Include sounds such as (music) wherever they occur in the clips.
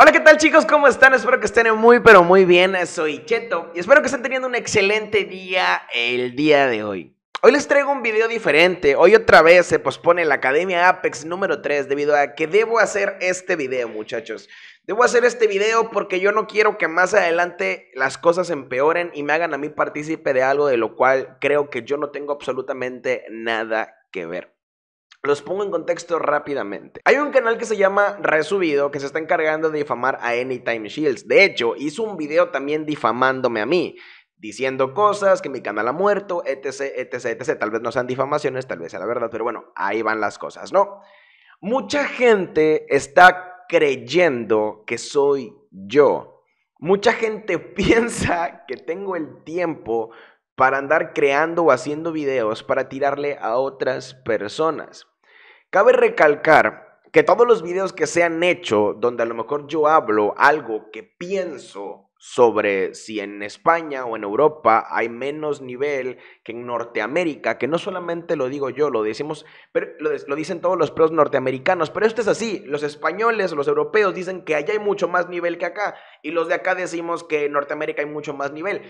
Hola, ¿qué tal chicos? ¿Cómo están? Espero que estén muy, pero muy bien. Soy Cheto y espero que estén teniendo un excelente día el día de hoy. Hoy les traigo un video diferente. Hoy otra vez se pospone la Academia Apex número 3 debido a que debo hacer este video, muchachos. Debo hacer este video porque yo no quiero que más adelante las cosas empeoren y me hagan a mí partícipe de algo de lo cual creo que yo no tengo absolutamente nada que ver. Los pongo en contexto rápidamente. Hay un canal que se llama Resubido que se está encargando de difamar a Anytime Shields. De hecho, hizo un video también difamándome a mí diciendo cosas, que mi canal ha muerto, etc, etc, etc. Tal vez no sean difamaciones, tal vez sea la verdad, pero bueno, ahí van las cosas, ¿no? Mucha gente está creyendo que soy yo. Mucha gente (laughs) piensa que tengo el tiempo para andar creando o haciendo videos para tirarle a otras personas. Cabe recalcar que todos los videos que se han hecho, donde a lo mejor yo hablo algo que pienso sobre si en España o en Europa hay menos nivel que en Norteamérica, que no solamente lo digo yo, lo decimos, pero lo, lo dicen todos los pros norteamericanos, pero esto es así, los españoles, los europeos dicen que allá hay mucho más nivel que acá y los de acá decimos que en Norteamérica hay mucho más nivel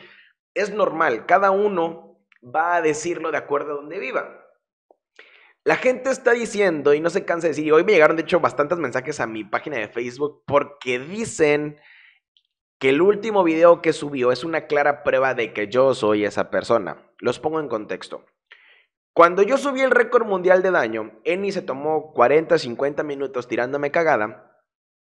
es normal, cada uno va a decirlo de acuerdo a donde viva. La gente está diciendo, y no se cansa de decir, hoy me llegaron de hecho bastantes mensajes a mi página de Facebook porque dicen que el último video que subió es una clara prueba de que yo soy esa persona. Los pongo en contexto. Cuando yo subí el récord mundial de daño, Eni se tomó 40, 50 minutos tirándome cagada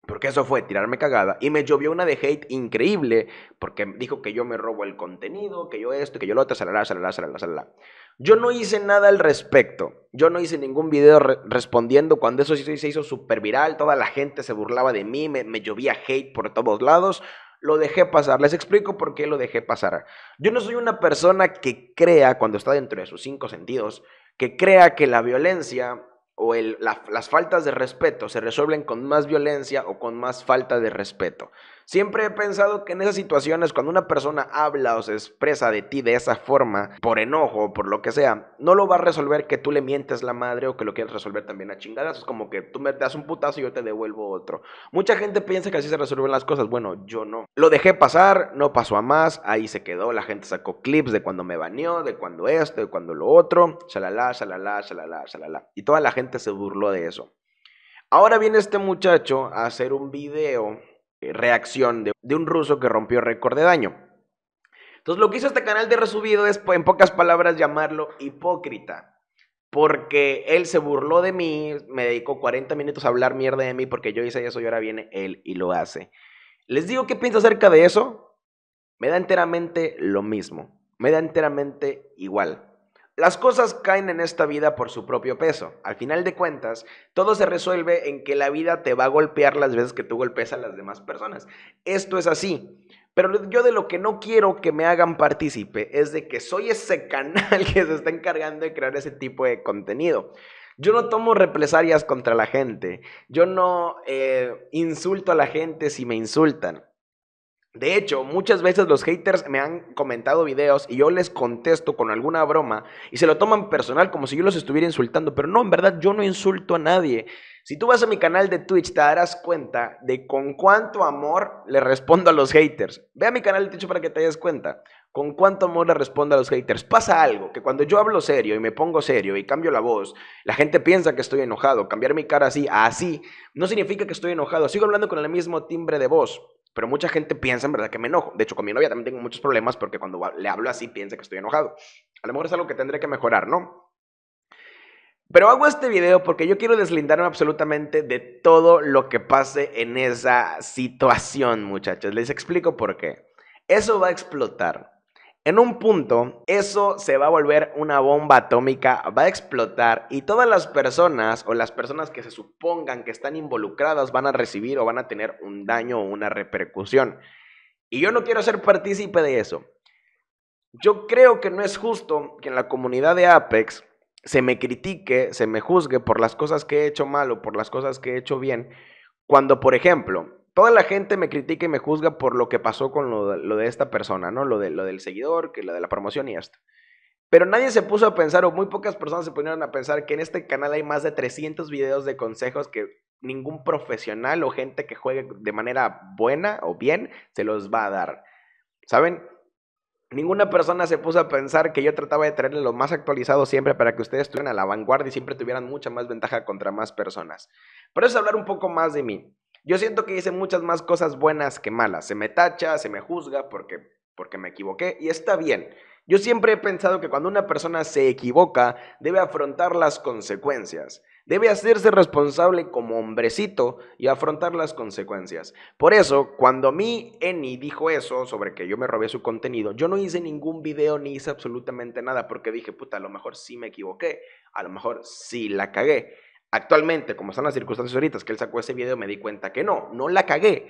porque eso fue tirarme cagada. Y me llovió una de hate increíble. Porque dijo que yo me robo el contenido, que yo esto, que yo lo otro, salalá, salalá, salalá, salalá. Yo no hice nada al respecto. Yo no hice ningún video respondiendo cuando eso se hizo súper viral. Toda la gente se burlaba de mí. Me, me llovía hate por todos lados. Lo dejé pasar. Les explico por qué lo dejé pasar. Yo no soy una persona que crea, cuando está dentro de sus cinco sentidos, que crea que la violencia o el, las faltas de respeto se resuelven con más violencia o con más falta de respeto. Siempre he pensado que en esas situaciones, cuando una persona habla o se expresa de ti de esa forma, por enojo o por lo que sea, no lo va a resolver que tú le mientes la madre o que lo quieras resolver también a chingadas. Es como que tú me das un putazo y yo te devuelvo otro. Mucha gente piensa que así se resuelven las cosas. Bueno, yo no. Lo dejé pasar, no pasó a más, ahí se quedó. La gente sacó clips de cuando me baneó, de cuando esto, de cuando lo otro. Shalala, shalala, shalala, shalala. Y toda la gente se burló de eso. Ahora viene este muchacho a hacer un video eh, reacción de, un ruso que rompió récord de daño. Entonces lo que hizo este canal de resubido es, en pocas palabras, llamarlo hipócrita. Porque él se burló de mí, me dedicó 40 minutos a hablar mierda de mí porque yo hice eso y ahora viene él y lo hace. Les digo qué pienso acerca de eso. Me da enteramente lo mismo. Me da enteramente igual. Las cosas caen en esta vida por su propio peso. Al final de cuentas, todo se resuelve en que la vida te va a golpear las veces que tú golpees a las demás personas. Esto es así. Pero yo de lo que no quiero que me hagan partícipe es de que soy ese canal (laughs) que se está encargando de crear ese tipo de contenido. Yo no tomo represalias contra la gente. Yo no eh, insulto a la gente si me insultan. De hecho, muchas veces los haters me han comentado videos y yo les contesto con alguna broma y se lo toman personal como si yo los estuviera insultando, pero no, en verdad yo no insulto a nadie. Si tú vas a mi canal de Twitch te darás cuenta de con cuánto amor le respondo a los haters. Ve a mi canal de Twitch para que te des cuenta. Con cuánto amor le respondo a los haters. Pasa algo, que cuando yo hablo serio y me pongo serio y cambio la voz, la gente piensa que estoy enojado. Cambiar mi cara así así no significa que estoy enojado. Sigo hablando con el mismo timbre de voz pero mucha gente piensa en verdad que me enojo. De hecho, con mi novia también tengo muchos problemas porque cuando le hablo así piensa que estoy enojado. A lo mejor es algo que tendré que mejorar, ¿no? Pero hago este video porque yo quiero deslindarme absolutamente de todo lo que pase en esa situación, muchachos. Les explico por qué. Eso va a explotar. En un punto, eso se va a volver una bomba atómica, va a explotar y todas las personas o las personas que se supongan que están involucradas van a recibir o van a tener un daño o una repercusión. Y yo no quiero ser partícipe de eso. Yo creo que no es justo que en la comunidad de Apex se me critique, se me juzgue por las cosas que he hecho mal o por las cosas que he hecho bien, cuando, por ejemplo, toda la gente me critica y me juzga por lo que pasó con lo de, esta persona, ¿no? Lo, de, lo del seguidor, que lo de la promoción y esto. Pero nadie se puso a pensar, o muy pocas personas se pusieron a pensar, que en este canal hay más de 300 videos de consejos que ningún profesional o gente que juegue de manera buena o bien se los va a dar. ¿Saben? Ninguna persona se puso a pensar que yo trataba de traerle lo más actualizado siempre para que ustedes estuvieran a la vanguardia y siempre tuvieran mucha más ventaja contra más personas. Pero eso es hablar un poco más de mí. Yo siento que hice muchas más cosas buenas que malas. Se me tacha, se me juzga porque, porque me equivoqué y está bien. Yo siempre he pensado que cuando una persona se equivoca, debe afrontar las consecuencias. Debe hacerse responsable como hombrecito y afrontar las consecuencias. Por eso, cuando mi Eni dijo eso sobre que yo me robé su contenido, yo no hice ningún video ni hice absolutamente nada porque dije, puta, a lo mejor sí me equivoqué, a lo mejor sí la cagué. Actualmente, como están las circunstancias ahorita, que él sacó ese video, me di cuenta que no, no la cagué.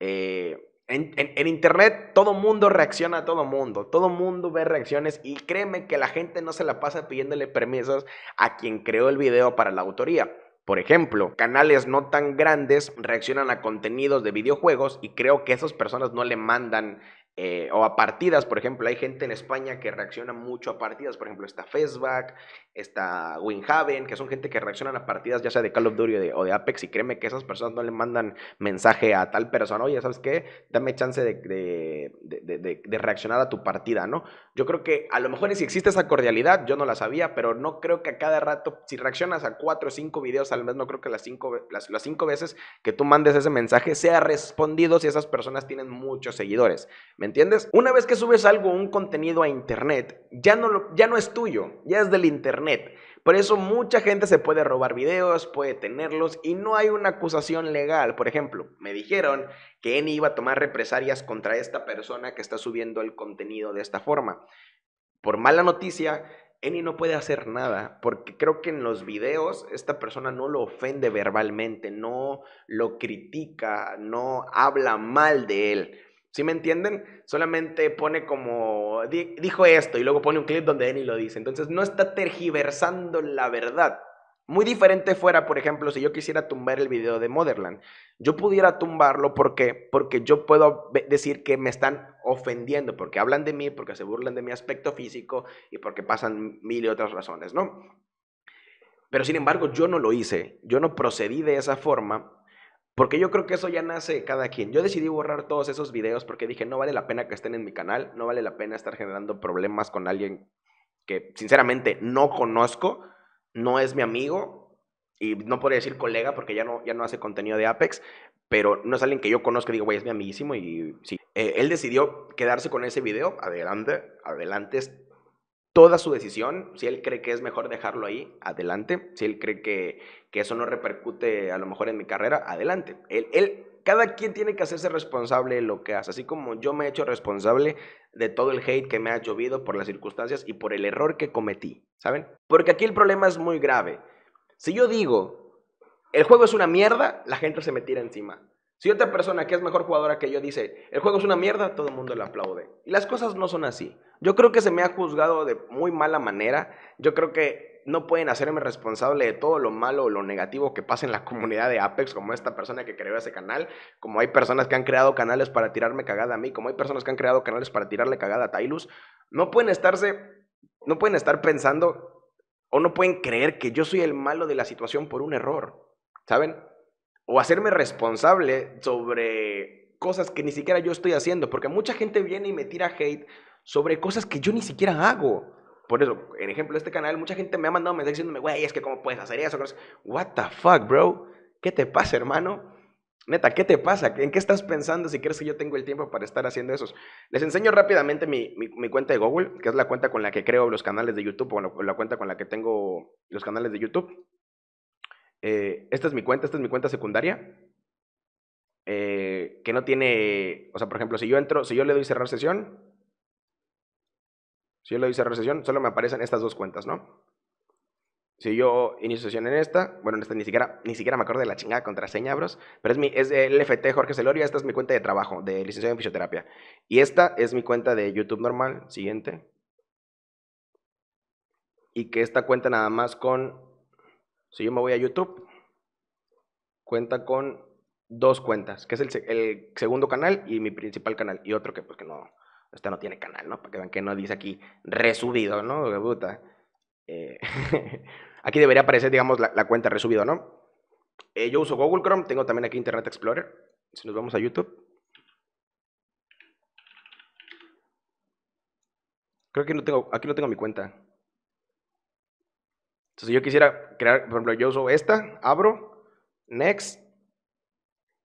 Eh, en, internet todo mundo reacciona a todo mundo, todo mundo ve reacciones y créeme que la gente no se la pasa pidiéndole permisos a quien creó el video para la autoría. Por ejemplo, canales no tan grandes reaccionan a contenidos de videojuegos y creo que esas personas no le mandan eh, o a partidas, por ejemplo, hay gente en España que reacciona mucho a partidas, por ejemplo, está Facebook está Winhaven, que son gente que reaccionan a partidas ya sea de Call of Duty o de, Apex, y créeme que esas personas no le mandan mensaje a tal persona, oye, ¿sabes qué? Dame chance de, de, reaccionar a tu partida, ¿no? Yo creo que a lo mejor si existe esa cordialidad, yo no la sabía, pero no creo que a cada rato, si reaccionas a cuatro o cinco videos al mes, no creo que las cinco, las cinco veces que tú mandes ese mensaje sea respondido si esas personas tienen muchos seguidores. ¿Me entiendes? Una vez que subes algo, un contenido a internet, ya no, ya no es tuyo, ya es del internet. Por eso mucha gente se puede robar videos, puede tenerlos y no hay una acusación legal. Por ejemplo, me dijeron que Eni iba a tomar represalias contra esta persona que está subiendo el contenido de esta forma. Por mala noticia, Eni no puede hacer nada porque creo que en los videos esta persona no lo ofende verbalmente, no lo critica, no habla mal de él. ¿Sí me entienden? Solamente pone como, dijo esto y luego pone un clip donde Denny lo dice. Entonces no está tergiversando la verdad. Muy diferente fuera, por ejemplo, si yo quisiera tumbar el video de Motherland. Yo pudiera tumbarlo porque, porque yo puedo decir que me están ofendiendo, porque hablan de mí, porque se burlan de mi aspecto físico y porque pasan mil y otras razones, ¿no? Pero sin embargo, yo no lo hice. Yo no procedí de esa forma porque yo creo que eso ya nace cada quien. Yo decidí borrar todos esos videos porque dije, no vale la pena que estén en mi canal, no vale la pena estar generando problemas con alguien que sinceramente no conozco, no es mi amigo y no podría decir colega porque ya no, ya no hace contenido de Apex, pero no es alguien que yo conozco y digo, güey, es mi amiguísimo y sí. Eh, él decidió quedarse con ese video, adelante, adelante, toda su decisión. Si él cree que es mejor dejarlo ahí, adelante. Si él cree que, eso no repercute a lo mejor en mi carrera, adelante. Él, él, cada quien tiene que hacerse responsable de lo que hace. Así como yo me he hecho responsable de todo el hate que me ha llovido por las circunstancias y por el error que cometí, ¿saben? Porque aquí el problema es muy grave. Si yo digo, el juego es una mierda, la gente se me tira encima. Si otra persona que es mejor jugadora que yo dice, el juego es una mierda, todo el mundo le aplaude. Y las cosas no son así. Yo creo que se me ha juzgado de muy mala manera. Yo creo que no pueden hacerme responsable de todo lo malo o lo negativo que pasa en la (laughs) comunidad de Apex, como esta persona que creó ese canal, como hay personas que han creado canales para tirarme cagada a mí, como hay personas que han creado canales para tirarle cagada a Tylus. No pueden estarse, no pueden estar pensando o no pueden creer que yo soy el malo de la situación por un error. ¿Saben? o hacerme responsable sobre cosas que ni siquiera yo estoy haciendo, porque mucha gente viene y me tira hate sobre cosas que yo ni siquiera hago. Por eso, en ejemplo, este canal, mucha gente me ha mandado mensajes diciéndome, güey, es que cómo puedes hacer eso. What the fuck, bro? ¿Qué te pasa, hermano? Neta, ¿qué te pasa? ¿En qué estás pensando si crees que yo tengo el tiempo para estar haciendo eso? Les enseño rápidamente mi, cuenta de Google, que es la cuenta con la que creo los canales de YouTube, o la cuenta con la que tengo los canales de YouTube. Eh, esta es mi cuenta, esta es mi cuenta secundaria, eh, que no tiene, o sea, por ejemplo, si yo entro, si yo le doy cerrar sesión, si yo le doy cerrar sesión, solo me aparecen estas dos cuentas, ¿no? Si yo inicio sesión en esta, bueno, en esta ni siquiera, ni siquiera me acuerdo de la chingada contraseña, bros, pero es mi, es el FT Jorge Celorio, esta es mi cuenta de trabajo, de licenciado en fisioterapia. Y esta es mi cuenta de YouTube normal, siguiente. Y que esta cuenta nada más con si yo me voy a YouTube, cuenta con dos cuentas, que es el, segundo canal y mi principal canal, y otro que pues que no, este no tiene canal, ¿no? Para que vean que no dice aquí resubido, ¿no? Eh, (laughs) aquí debería aparecer, digamos, la, cuenta resubido, ¿no? Eh, yo uso Google Chrome, tengo también aquí Internet Explorer. Si nos vamos a YouTube. Creo que no tengo, aquí no tengo mi cuenta. Entonces yo quisiera crear, por ejemplo, yo uso esta, abro, next,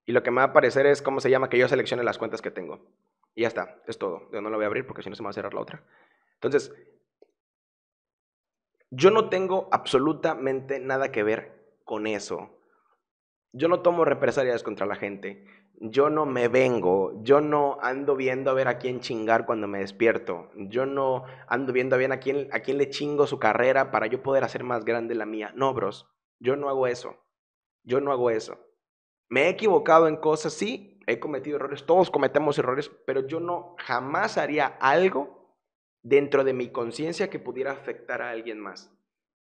y lo que me va a aparecer es cómo se llama, que yo seleccione las cuentas que tengo. Y ya está, es todo. Yo no lo voy a abrir porque si no se me va a cerrar la otra. Entonces, yo no tengo absolutamente nada que ver con eso. Yo no tomo represalias contra la gente. Yo no me vengo. Yo no ando viendo a ver a quién chingar cuando me despierto. Yo no ando viendo a a quién, a quién le chingo su carrera para yo poder hacer más grande la mía. No, bros. Yo no hago eso. Yo no hago eso. Me he equivocado en cosas, sí. He cometido errores. Todos cometemos errores. Pero yo no jamás haría algo dentro de mi conciencia que pudiera afectar a alguien más.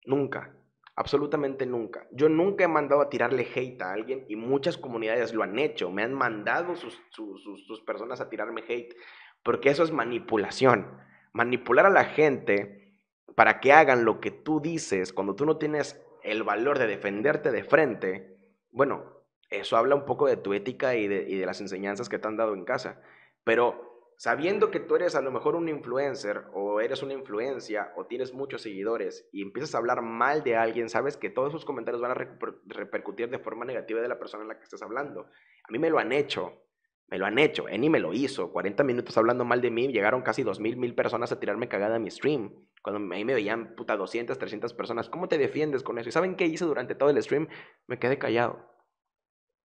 Nunca. Absolutamente nunca. Yo nunca he mandado a tirarle hate a alguien y muchas comunidades lo han hecho. Me han mandado sus, sus, personas a tirarme hate porque eso es manipulación. Manipular a la gente para que hagan lo que tú dices cuando tú no tienes el valor de defenderte de frente, bueno, eso habla un poco de tu ética y de las enseñanzas que te han dado en casa. Pero sabiendo que tú eres a lo mejor un influencer o eres una influencia o tienes muchos seguidores y empiezas a hablar mal de alguien, sabes que todos esos comentarios van a repercutir de forma negativa de la persona en la que estás hablando. A mí me lo han hecho. Me lo han hecho, Eni me lo hizo, 40 minutos hablando mal de mí, llegaron casi 2.000, 1.000 personas a tirarme cagada a mi stream. Cuando ahí me veían, puta, 200, 300 personas, ¿cómo te defiendes con eso? ¿Y saben qué hice durante todo el stream? Me quedé callado.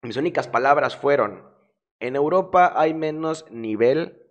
Mis únicas palabras fueron, en Europa hay menos nivel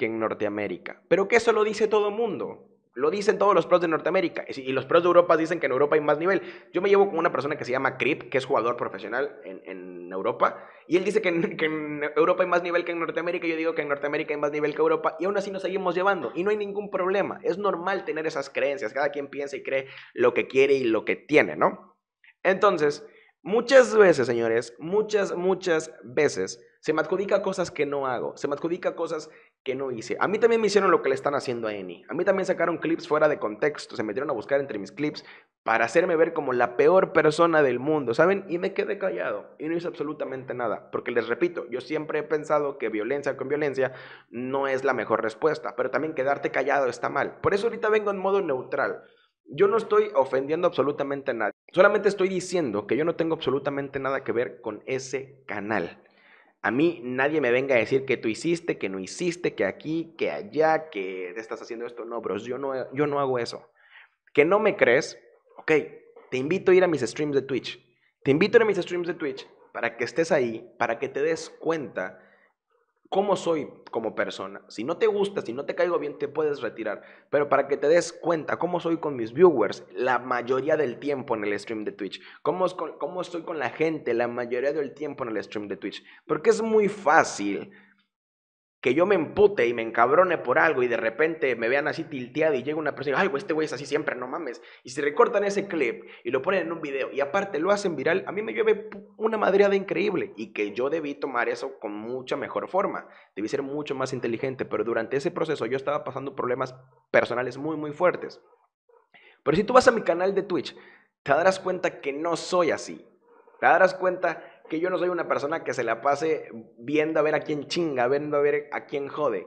que en Norteamérica. Pero que eso lo dice todo el mundo. Lo dicen todos los pros de Norteamérica. Y los pros de Europa dicen que en Europa hay más nivel. Yo me llevo con una persona que se llama Krip, que es jugador profesional en, Europa. Y él dice que en, (laughs) que en, Europa hay más nivel que en Norteamérica. Yo digo que en Norteamérica hay más nivel que Europa. Y aún así nos seguimos llevando. Y no hay ningún problema. Es normal tener esas creencias. Cada quien piensa y cree lo que quiere y lo que tiene, ¿no? Entonces, muchas veces, señores, muchas, muchas veces, se me adjudica cosas que no hago. Se me adjudica cosas ¿Qué no hice? A mí también me hicieron lo que le están haciendo a Eni. A mí también sacaron clips fuera de contexto, se metieron a buscar entre mis clips para hacerme ver como la peor persona del mundo, ¿saben? Y me quedé callado y no hice absolutamente nada, porque les repito, yo siempre he pensado que violencia con violencia no es la mejor respuesta, pero también quedarte callado está mal. Por eso ahorita vengo en modo neutral. Yo no estoy ofendiendo absolutamente a nadie, solamente estoy diciendo que yo no tengo absolutamente nada que ver con ese canal. A mí nadie me venga a decir que tú hiciste, que no hiciste, que aquí, que allá, que estás haciendo esto. No, bros, yo no, yo no hago eso. Que no me crees, ok, te invito a ir a mis streams de Twitch. Te invito a ir a mis streams de Twitch para que estés ahí, para que te des cuenta cómo soy como persona. Si no te gusta, si no te caigo bien, te puedes retirar. Pero para que te des cuenta cómo soy con mis viewers la mayoría del tiempo en el stream de Twitch. Cómo, cómo estoy con la gente la mayoría del tiempo en el stream de Twitch. Porque es muy fácil que yo me empute y me encabrone por algo y de repente me vean así tilteado y llega una persona y dice ay, este güey es así siempre, no mames. Y si recortan ese clip y lo ponen en un video y aparte lo hacen viral, a mí me llueve una madreada increíble y que yo debí tomar eso con mucha mejor forma. Debí ser mucho más inteligente, pero durante ese proceso yo estaba pasando problemas personales muy, muy fuertes. Pero si tú vas a mi canal de Twitch, te darás cuenta que no soy así. Te darás cuenta que yo no soy una persona que se la pase viendo a ver a quién chinga, viendo a ver a quién jode.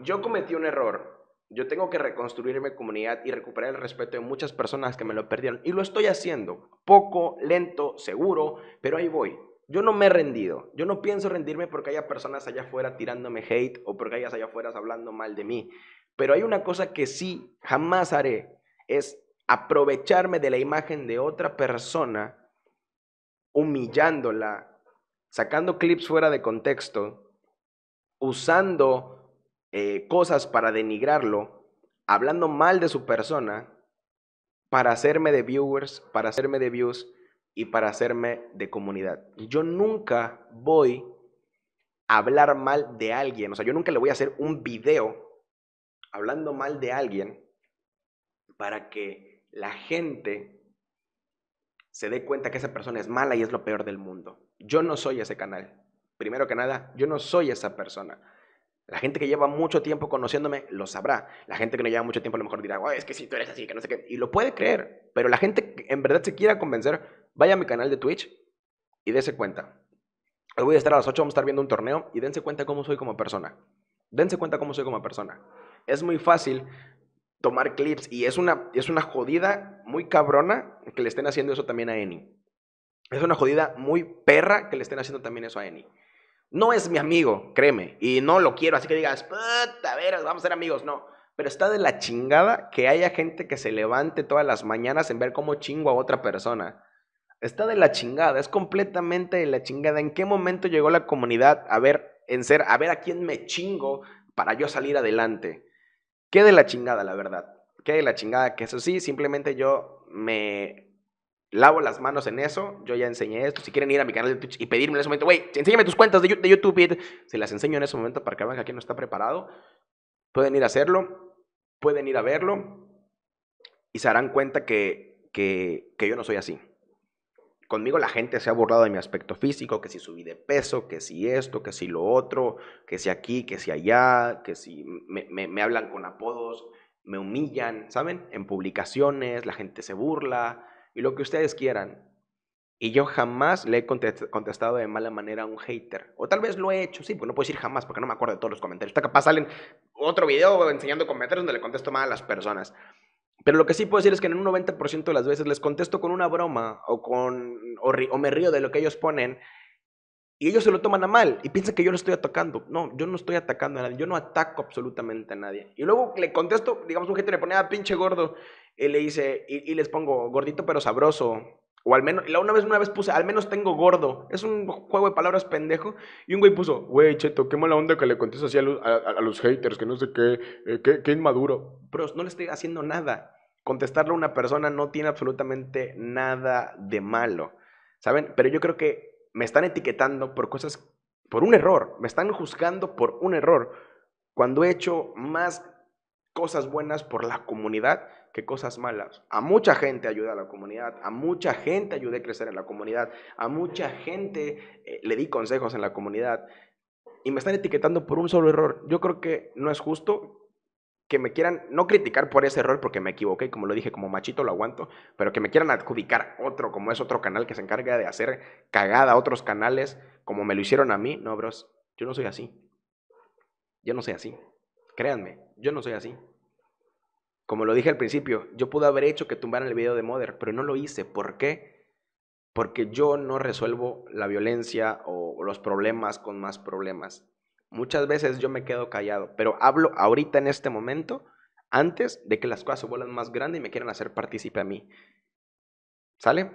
Yo cometí un error. Yo tengo que reconstruir mi comunidad y recuperar el respeto de muchas personas que me lo perdieron. Y lo estoy haciendo. Poco, lento, seguro, pero ahí voy. Yo no me he rendido. Yo no pienso rendirme porque haya personas allá afuera tirándome hate o porque haya allá afuera hablando mal de mí. Pero hay una cosa que sí jamás haré. Es aprovecharme de la imagen de otra persona humillándola, sacando clips fuera de contexto, usando eh, cosas para denigrarlo, hablando mal de su persona, para hacerme de viewers, para hacerme de views y para hacerme de comunidad. Yo nunca voy a hablar mal de alguien, o sea, yo nunca le voy a hacer un video hablando mal de alguien para que la gente se dé cuenta que esa persona es mala y es lo peor del mundo. Yo no soy ese canal. Primero que nada, yo no soy esa persona. La gente que lleva mucho tiempo conociéndome lo sabrá. La gente que no lleva mucho tiempo a lo mejor dirá, oh, es que si tú eres así, que no sé qué. Y lo puede creer. Pero la gente que en verdad se quiera convencer, vaya a mi canal de Twitch y dése cuenta. Hoy voy a estar a las 8, vamos a estar viendo un torneo y dense cuenta cómo soy como persona. Dense cuenta cómo soy como persona. Es muy fácil tomar clips. Y es una, es una jodida muy cabrona que le estén haciendo eso también a Eni. Es una jodida muy perra que le estén haciendo también eso a Eni. No es mi amigo, créeme. Y no lo quiero, así que digas, puta, a ver, vamos a ser amigos. No. Pero está de la chingada que haya gente que se levante todas las mañanas en ver cómo chingo a otra persona. Está de la chingada, es completamente de la chingada. ¿En qué momento llegó la comunidad a ver, en ser, a ver a quién me chingo para yo salir adelante? Qué de la chingada, la verdad. Qué de la chingada, que eso sí, simplemente yo me lavo las manos en eso. Yo ya enseñé esto. Si quieren ir a mi canal de Twitch y pedirme en ese momento, güey, enséñame tus cuentas de, YouTube. Se las enseño en ese momento para que vean que aquí no está preparado. Pueden ir a hacerlo, pueden ir a verlo y se darán cuenta que, que, que yo no soy así. Conmigo la gente se ha burlado de mi aspecto físico, que si subí de peso, que si esto, que si lo otro, que si aquí, que si allá, que si me, hablan con apodos, me humillan, ¿saben? En publicaciones, la gente se burla y lo que ustedes quieran. Y yo jamás le he contestado de mala manera a un hater. O tal vez lo he hecho, sí, pues no puedo decir jamás porque no me acuerdo de todos los comentarios. Está capaz salen otro video enseñando comentarios donde le contesto mal a las personas. Pero lo que sí puedo decir es que en un 90% de las veces les contesto con una broma o, con, o, me río de lo que ellos ponen y ellos se lo toman a mal y piensan que yo no estoy atacando. No, yo no estoy atacando a nadie, yo no ataco absolutamente a nadie. Y luego le contesto, digamos, un gente le pone, a ah, pinche gordo, y le dice, y les pongo, gordito pero sabroso, o al menos, la una vez, una vez puse, al menos tengo gordo. Es un juego de palabras pendejo. Y un güey puso, güey, cheto, qué mala onda que le contestas así a los, haters, que no sé eh, qué, qué, inmaduro. Pero no le estoy haciendo nada. Contestarle a una persona no tiene absolutamente nada de malo. ¿Saben? Pero yo creo que me están etiquetando por cosas, por un error. Me están juzgando por un error. Cuando he hecho más cosas buenas por la comunidad que cosas malas. A mucha gente ayudé a la comunidad, a mucha gente ayudé a crecer en la comunidad, a mucha gente eh, le di consejos en la comunidad y me están etiquetando por un solo error. Yo creo que no es justo que me quieran, no criticar por ese error porque me equivoqué, como lo dije, como machito lo aguanto, pero que me quieran adjudicar otro, como es otro canal que se encarga de hacer cagada a otros canales, como me lo hicieron a mí. No, bros, yo no soy así. Yo no soy así. Créanme, yo no soy así. Como lo dije al principio, yo pude haber hecho que tumbaran el video de Mother, pero no lo hice. ¿Por qué? Porque yo no resuelvo la violencia o los problemas con más problemas. Muchas veces yo me quedo callado, pero hablo ahorita en este momento antes de que las cosas se vuelvan más grandes y me quieran hacer partícipe a mí. ¿Sale?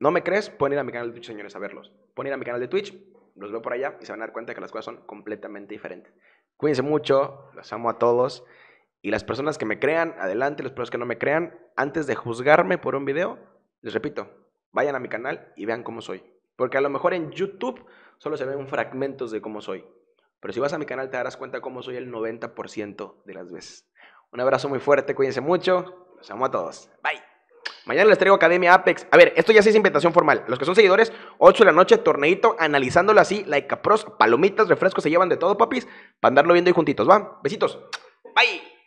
¿No me crees? Pueden ir a mi canal de Twitch, señores, a verlos. Pueden ir a mi canal de Twitch, los veo por allá y se van a dar cuenta que las cosas son completamente diferentes. Cuídense mucho, los amo a todos. Y las personas que me crean, adelante, las personas que no me crean, antes de juzgarme por un video, les repito, vayan a mi canal y vean cómo soy. Porque a lo mejor en YouTube solo se ven fragmentos de cómo soy. Pero si vas a mi canal te darás cuenta cómo soy el 90% de las veces. Un abrazo muy fuerte, cuídense mucho. Los amo a todos. Bye. Mañana les traigo Academia Apex. A ver, esto ya sí es invitación formal. Los que son seguidores, 8 de la noche, torneito, analizándolo así, like a pros, palomitas, refrescos, se llevan de todo, papis, para andarlo viendo ahí juntitos. Va, besitos. Bye.